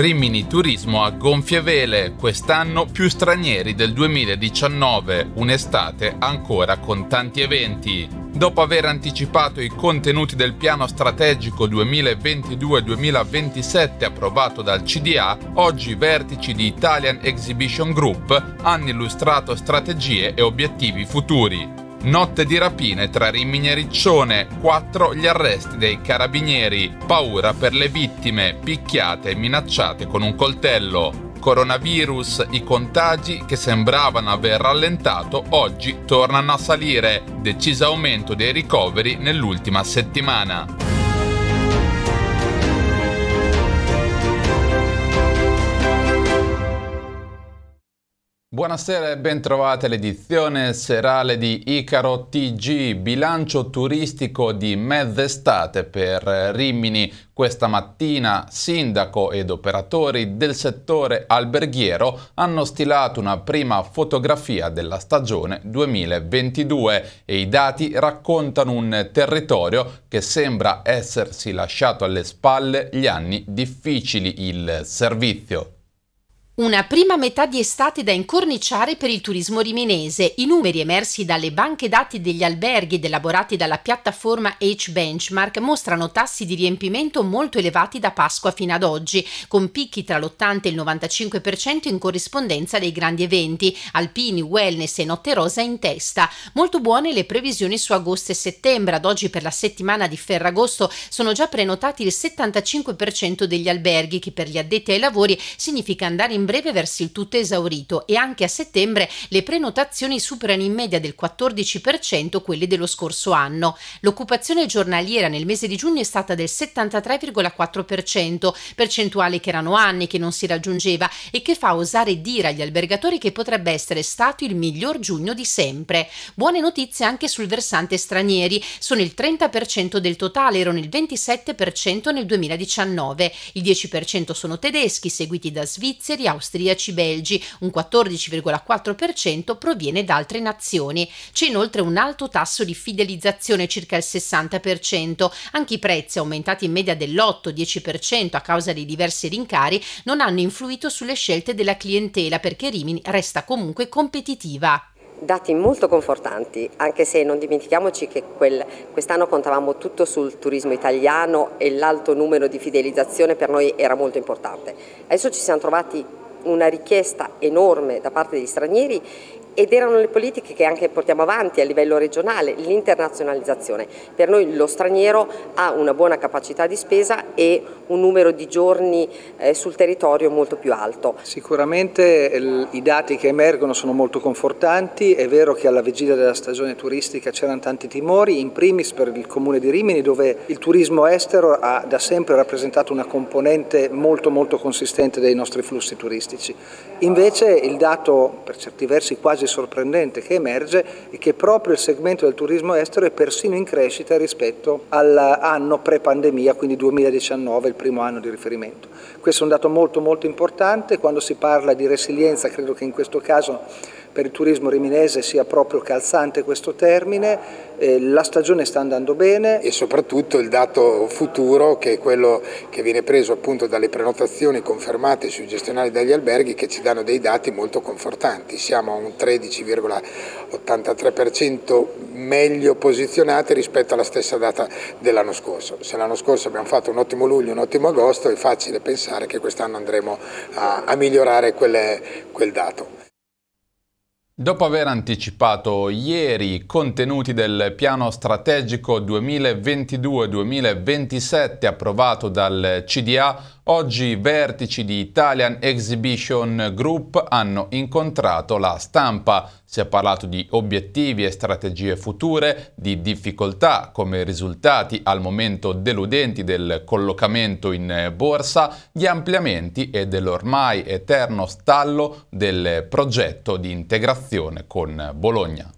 Rimini Turismo a gonfie vele, quest'anno più stranieri del 2019, un'estate ancora con tanti eventi. Dopo aver anticipato i contenuti del piano strategico 2022-2027 approvato dal CDA, oggi i vertici di Italian Exhibition Group hanno illustrato strategie e obiettivi futuri. Notte di rapine tra Rimini e Riccione, 4 gli arresti dei carabinieri, paura per le vittime, picchiate e minacciate con un coltello. Coronavirus, i contagi che sembravano aver rallentato oggi tornano a salire, deciso aumento dei ricoveri nell'ultima settimana. Buonasera e bentrovate all'edizione serale di Icaro TG, bilancio turistico di mezz'estate per Rimini. Questa mattina sindaco ed operatori del settore alberghiero hanno stilato una prima fotografia della stagione 2022 e i dati raccontano un territorio che sembra essersi lasciato alle spalle gli anni difficili, il servizio una prima metà di estate da incorniciare per il turismo riminese. I numeri emersi dalle banche dati degli alberghi ed elaborati dalla piattaforma H-Benchmark mostrano tassi di riempimento molto elevati da Pasqua fino ad oggi, con picchi tra l'80 e il 95% in corrispondenza dei grandi eventi, alpini, wellness e notte rosa in testa. Molto buone le previsioni su agosto e settembre. Ad oggi per la settimana di Ferragosto sono già prenotati il 75% degli alberghi, che per gli addetti ai lavori significa andare in in breve verso il tutto esaurito e anche a settembre le prenotazioni superano in media del 14% quelle dello scorso anno. L'occupazione giornaliera nel mese di giugno è stata del 73,4%, percentuale che erano anni che non si raggiungeva e che fa osare dire agli albergatori che potrebbe essere stato il miglior giugno di sempre. Buone notizie anche sul versante stranieri, sono il 30% del totale, erano il 27% nel 2019, il 10% sono tedeschi, seguiti da svizzeri, austriaci, belgi, un 14,4% proviene da altre nazioni. C'è inoltre un alto tasso di fidelizzazione, circa il 60%. Anche i prezzi, aumentati in media dell'8-10% a causa dei diversi rincari, non hanno influito sulle scelte della clientela perché Rimini resta comunque competitiva dati molto confortanti, anche se non dimentichiamoci che quest'anno contavamo tutto sul turismo italiano e l'alto numero di fidelizzazione per noi era molto importante. Adesso ci siamo trovati una richiesta enorme da parte degli stranieri ed erano le politiche che anche portiamo avanti a livello regionale, l'internazionalizzazione. Per noi lo straniero ha una buona capacità di spesa e un numero di giorni eh, sul territorio molto più alto. Sicuramente eh, i dati che emergono sono molto confortanti, è vero che alla vigilia della stagione turistica c'erano tanti timori, in primis per il comune di Rimini dove il turismo estero ha da sempre rappresentato una componente molto molto consistente dei nostri flussi turistici. Invece il dato per certi versi quasi quasi sorprendente che emerge è che proprio il segmento del turismo estero è persino in crescita rispetto all'anno pre-pandemia, quindi 2019, il primo anno di riferimento. Questo è un dato molto molto importante, quando si parla di resilienza credo che in questo caso per il turismo riminese sia proprio calzante questo termine, eh, la stagione sta andando bene. E soprattutto il dato futuro che è quello che viene preso appunto dalle prenotazioni confermate sui gestionali dagli alberghi che ci danno dei dati molto confortanti, siamo a un 13,83% meglio posizionati rispetto alla stessa data dell'anno scorso. Se l'anno scorso abbiamo fatto un ottimo luglio, un ottimo agosto, è facile pensare che quest'anno andremo a, a migliorare quelle, quel dato. Dopo aver anticipato ieri i contenuti del piano strategico 2022-2027 approvato dal CDA, oggi i vertici di Italian Exhibition Group hanno incontrato la stampa. Si è parlato di obiettivi e strategie future, di difficoltà come risultati al momento deludenti del collocamento in eh, borsa, di ampliamenti e dell'ormai eterno stallo del progetto di integrazione con Bologna.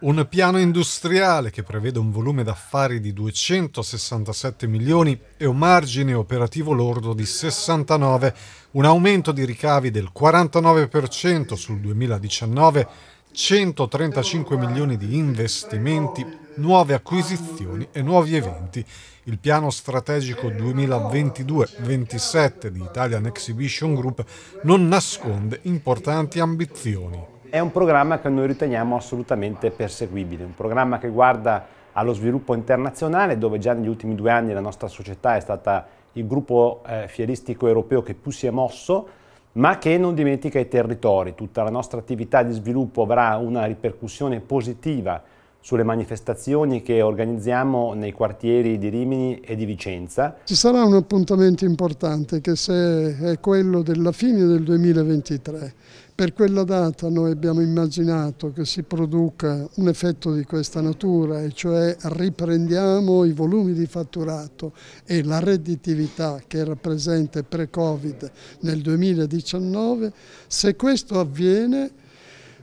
Un piano industriale che prevede un volume d'affari di 267 milioni e un margine operativo lordo di 69, un aumento di ricavi del 49% sul 2019, 135 milioni di investimenti, nuove acquisizioni e nuovi eventi. Il piano strategico 2022-27 di Italian Exhibition Group non nasconde importanti ambizioni. È un programma che noi riteniamo assolutamente perseguibile, un programma che guarda allo sviluppo internazionale dove già negli ultimi due anni la nostra società è stata il gruppo eh, fieristico europeo che più si è mosso, ma che non dimentica i territori. Tutta la nostra attività di sviluppo avrà una ripercussione positiva sulle manifestazioni che organizziamo nei quartieri di Rimini e di Vicenza. Ci sarà un appuntamento importante che è quello della fine del 2023 per quella data noi abbiamo immaginato che si produca un effetto di questa natura, e cioè riprendiamo i volumi di fatturato e la redditività che era presente pre-Covid nel 2019. Se questo avviene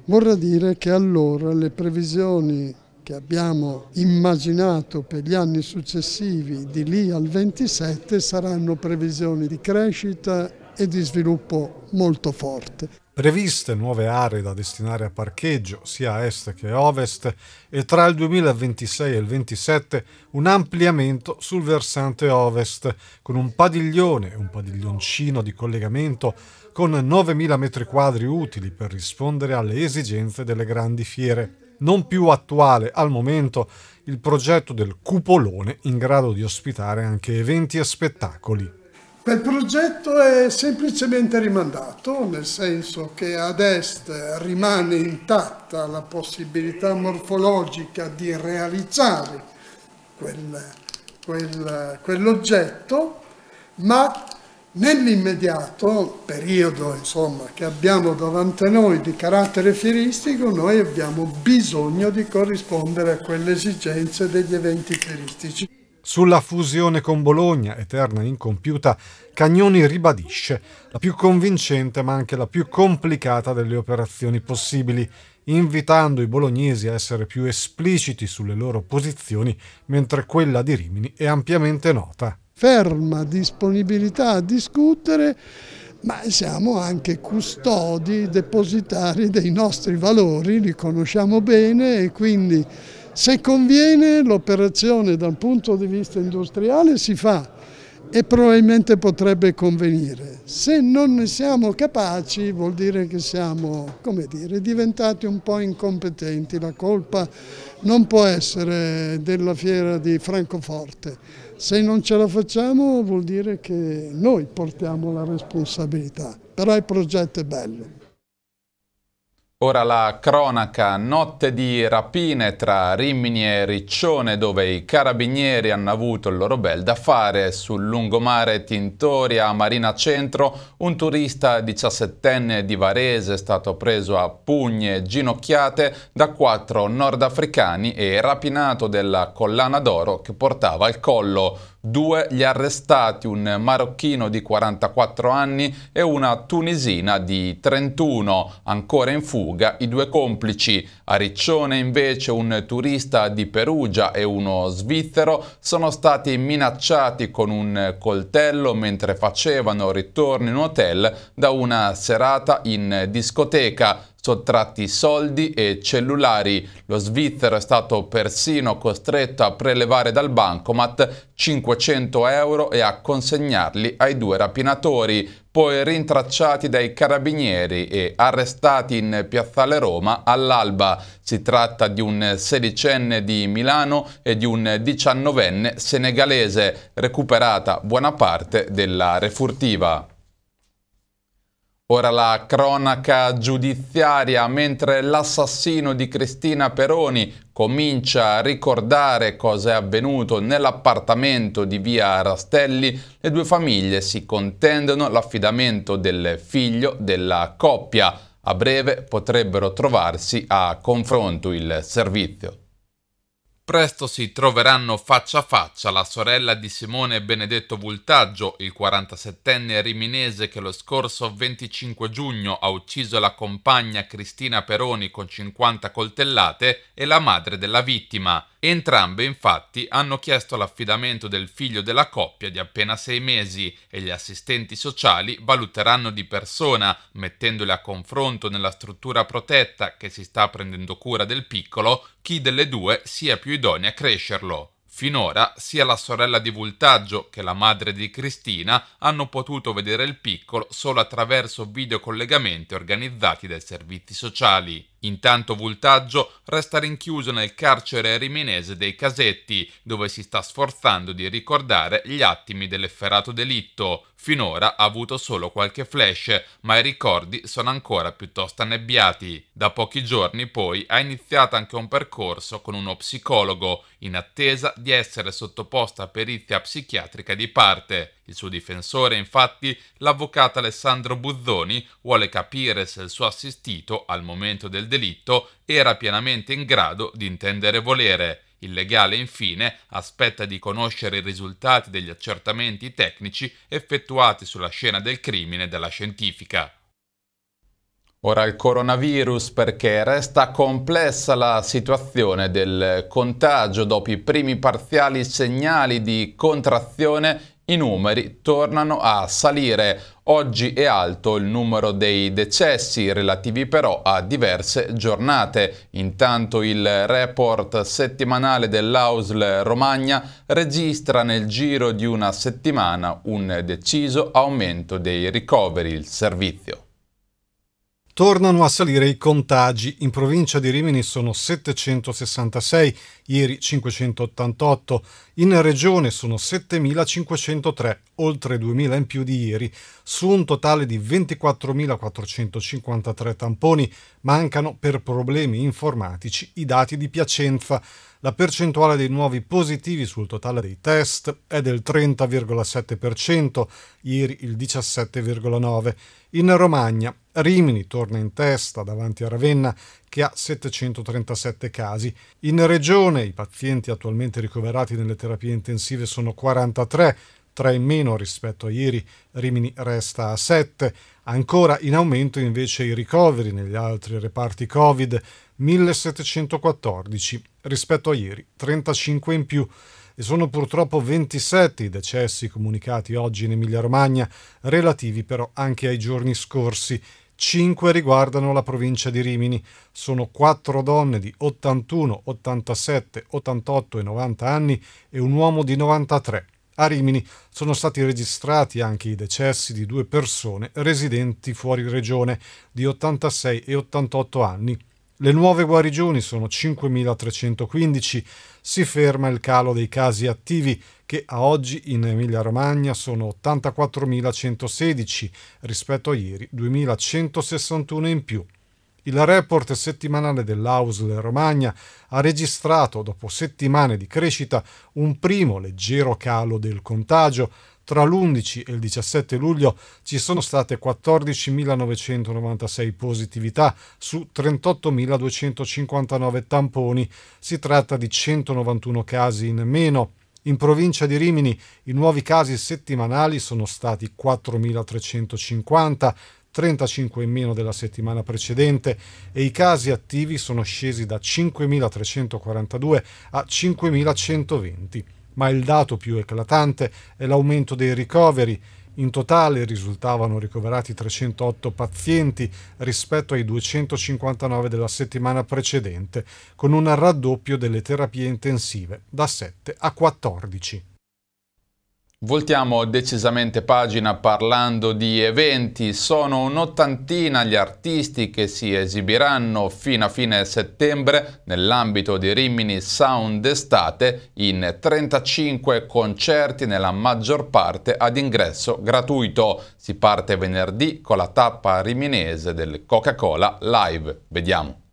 vorrà dire che allora le previsioni che abbiamo immaginato per gli anni successivi di lì al 27 saranno previsioni di crescita e di sviluppo molto forte previste nuove aree da destinare a parcheggio sia a est che a ovest e tra il 2026 e il 2027 un ampliamento sul versante ovest con un padiglione, un padiglioncino di collegamento con 9.000 m2 utili per rispondere alle esigenze delle grandi fiere. Non più attuale al momento il progetto del cupolone in grado di ospitare anche eventi e spettacoli. Quel progetto è semplicemente rimandato, nel senso che ad est rimane intatta la possibilità morfologica di realizzare quel, quel, quell'oggetto, ma nell'immediato periodo insomma, che abbiamo davanti a noi di carattere fieristico, noi abbiamo bisogno di corrispondere a quelle esigenze degli eventi fieristici. Sulla fusione con Bologna, eterna e incompiuta, Cagnoni ribadisce la più convincente ma anche la più complicata delle operazioni possibili, invitando i bolognesi a essere più espliciti sulle loro posizioni, mentre quella di Rimini è ampiamente nota. Ferma disponibilità a discutere ma siamo anche custodi, depositari dei nostri valori, li conosciamo bene e quindi se conviene l'operazione dal punto di vista industriale si fa e probabilmente potrebbe convenire. Se non ne siamo capaci vuol dire che siamo dire, diventati un po' incompetenti, la colpa non può essere della fiera di Francoforte. Se non ce la facciamo vuol dire che noi portiamo la responsabilità, però il progetto è bello. Ora la cronaca, notte di rapine tra Rimini e Riccione dove i carabinieri hanno avuto il loro bel da fare. Sul lungomare Tintoria Marina Centro un turista 17enne di Varese è stato preso a pugne e ginocchiate da quattro nordafricani e rapinato della collana d'oro che portava al collo due gli arrestati, un marocchino di 44 anni e una tunisina di 31, ancora in fuga i due complici. A Riccione invece un turista di Perugia e uno svizzero sono stati minacciati con un coltello mentre facevano ritorno in hotel da una serata in discoteca sottratti soldi e cellulari. Lo svizzero è stato persino costretto a prelevare dal bancomat 500 euro e a consegnarli ai due rapinatori, poi rintracciati dai carabinieri e arrestati in Piazzale Roma all'alba. Si tratta di un sedicenne di Milano e di un diciannovenne senegalese, recuperata buona parte della refurtiva. Ora la cronaca giudiziaria, mentre l'assassino di Cristina Peroni comincia a ricordare cosa è avvenuto nell'appartamento di via Rastelli, le due famiglie si contendono l'affidamento del figlio della coppia. A breve potrebbero trovarsi a confronto il servizio presto si troveranno faccia a faccia la sorella di Simone Benedetto Vultaggio, il 47enne riminese che lo scorso 25 giugno ha ucciso la compagna Cristina Peroni con 50 coltellate, e la madre della vittima. Entrambe infatti hanno chiesto l'affidamento del figlio della coppia di appena sei mesi e gli assistenti sociali valuteranno di persona, mettendole a confronto nella struttura protetta che si sta prendendo cura del piccolo, chi delle due sia più idonea a crescerlo. Finora sia la sorella di Voltaggio che la madre di Cristina hanno potuto vedere il piccolo solo attraverso videocollegamenti organizzati dai servizi sociali. Intanto Voltaggio resta rinchiuso nel carcere riminese dei Casetti, dove si sta sforzando di ricordare gli attimi dell'efferato delitto. Finora ha avuto solo qualche flash, ma i ricordi sono ancora piuttosto annebbiati. Da pochi giorni poi ha iniziato anche un percorso con uno psicologo, in attesa di di essere sottoposta a perizia psichiatrica di parte. Il suo difensore, infatti, l'avvocato Alessandro Buzzoni, vuole capire se il suo assistito, al momento del delitto, era pienamente in grado di intendere volere. Il legale, infine, aspetta di conoscere i risultati degli accertamenti tecnici effettuati sulla scena del crimine dalla scientifica. Ora il coronavirus perché resta complessa la situazione del contagio dopo i primi parziali segnali di contrazione i numeri tornano a salire. Oggi è alto il numero dei decessi, relativi però a diverse giornate. Intanto il report settimanale dell'Ausl Romagna registra nel giro di una settimana un deciso aumento dei ricoveri. Il servizio. Tornano a salire i contagi. In provincia di Rimini sono 766 ieri 588, in regione sono 7.503, oltre 2.000 in più di ieri, su un totale di 24.453 tamponi, mancano per problemi informatici i dati di Piacenza. La percentuale dei nuovi positivi sul totale dei test è del 30,7%, ieri il 17,9%. In Romagna, Rimini torna in testa davanti a Ravenna che ha 737 casi. In regione i pazienti attualmente ricoverati nelle terapie intensive sono 43, 3 in meno rispetto a ieri, Rimini resta a 7. Ancora in aumento invece i ricoveri negli altri reparti Covid, 1714 rispetto a ieri, 35 in più. E sono purtroppo 27 i decessi comunicati oggi in Emilia-Romagna, relativi però anche ai giorni scorsi. 5 riguardano la provincia di Rimini. Sono 4 donne di 81, 87, 88 e 90 anni e un uomo di 93. A Rimini sono stati registrati anche i decessi di due persone residenti fuori regione di 86 e 88 anni le nuove guarigioni sono 5.315, si ferma il calo dei casi attivi che a oggi in Emilia-Romagna sono 84.116 rispetto a ieri, 2.161 in più. Il report settimanale dell'Ausle Romagna ha registrato, dopo settimane di crescita, un primo leggero calo del contagio, tra l'11 e il 17 luglio ci sono state 14.996 positività su 38.259 tamponi, si tratta di 191 casi in meno. In provincia di Rimini i nuovi casi settimanali sono stati 4.350, 35 in meno della settimana precedente e i casi attivi sono scesi da 5.342 a 5.120 ma il dato più eclatante è l'aumento dei ricoveri. In totale risultavano ricoverati 308 pazienti rispetto ai 259 della settimana precedente, con un raddoppio delle terapie intensive da 7 a 14. Voltiamo decisamente pagina parlando di eventi. Sono un'ottantina gli artisti che si esibiranno fino a fine settembre nell'ambito di Rimini Sound Estate in 35 concerti, nella maggior parte ad ingresso gratuito. Si parte venerdì con la tappa riminese del Coca-Cola Live. Vediamo.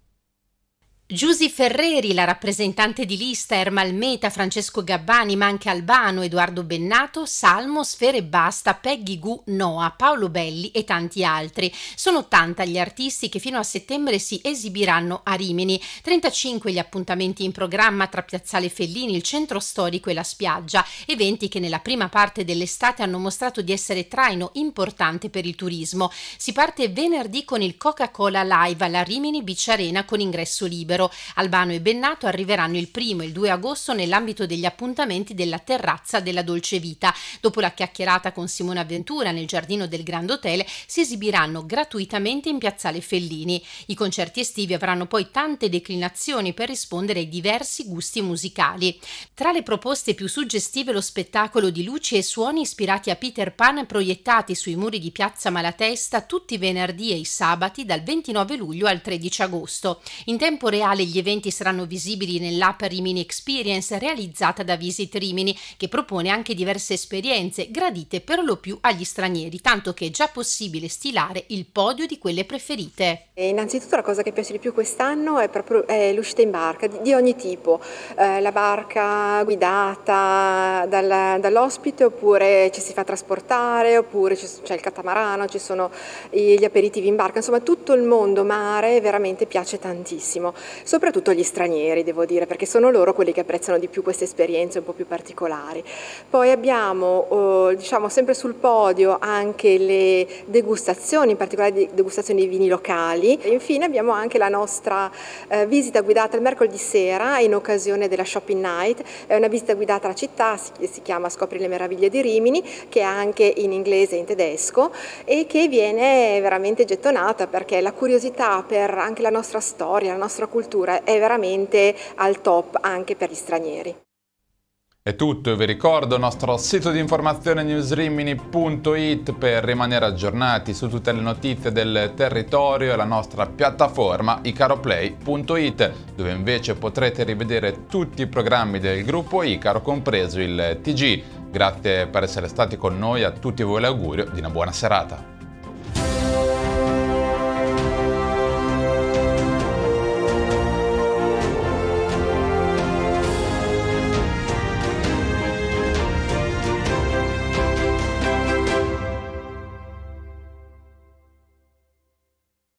Giusy Ferreri, la rappresentante di lista, Ermal Meta, Francesco Gabbani, ma anche Albano, Edoardo Bennato, Salmo, Sfere Basta, Peggy Gu, Noa, Paolo Belli e tanti altri. Sono 80 gli artisti che fino a settembre si esibiranno a Rimini, 35 gli appuntamenti in programma tra Piazzale Fellini, il centro storico e la spiaggia, eventi che nella prima parte dell'estate hanno mostrato di essere traino importante per il turismo. Si parte venerdì con il Coca-Cola Live alla Rimini Beach Arena con ingresso libero libero. Albano e Bennato arriveranno il primo e il 2 agosto nell'ambito degli appuntamenti della terrazza della Dolce Vita. Dopo la chiacchierata con Simona Ventura nel giardino del Grand Hotel si esibiranno gratuitamente in piazzale Fellini. I concerti estivi avranno poi tante declinazioni per rispondere ai diversi gusti musicali. Tra le proposte più suggestive lo spettacolo di luci e suoni ispirati a Peter Pan proiettati sui muri di Piazza Malatesta tutti i venerdì e i sabati dal 29 luglio al 13 agosto. In tempo reale reale gli eventi saranno visibili nell'app Rimini Experience realizzata da Visit Rimini che propone anche diverse esperienze gradite per lo più agli stranieri, tanto che è già possibile stilare il podio di quelle preferite. E eh, innanzitutto la cosa che piace di più quest'anno è proprio eh, l'uscita in barca di, di ogni tipo, eh, la barca guidata dal, dall'ospite oppure ci si fa trasportare oppure c'è il catamarano, ci sono gli aperitivi in barca, insomma tutto il mondo mare veramente piace tantissimo soprattutto gli stranieri devo dire, perché sono loro quelli che apprezzano di più queste esperienze un po' più particolari. Poi abbiamo eh, diciamo, sempre sul podio anche le degustazioni, in particolare degustazioni di vini locali. E infine abbiamo anche la nostra eh, visita guidata il mercoledì sera in occasione della Shopping Night, è una visita guidata alla città, si, si chiama Scopri le meraviglie di Rimini, che è anche in inglese e in tedesco e che viene veramente gettonata perché la curiosità per anche la nostra storia, la nostra cultura, cultura è veramente al top anche per gli stranieri. È tutto, vi ricordo il nostro sito di informazione newsrimini.it per rimanere aggiornati su tutte le notizie del territorio e la nostra piattaforma icaroplay.it dove invece potrete rivedere tutti i programmi del gruppo Icaro compreso il TG. Grazie per essere stati con noi, a tutti voi l'augurio di una buona serata.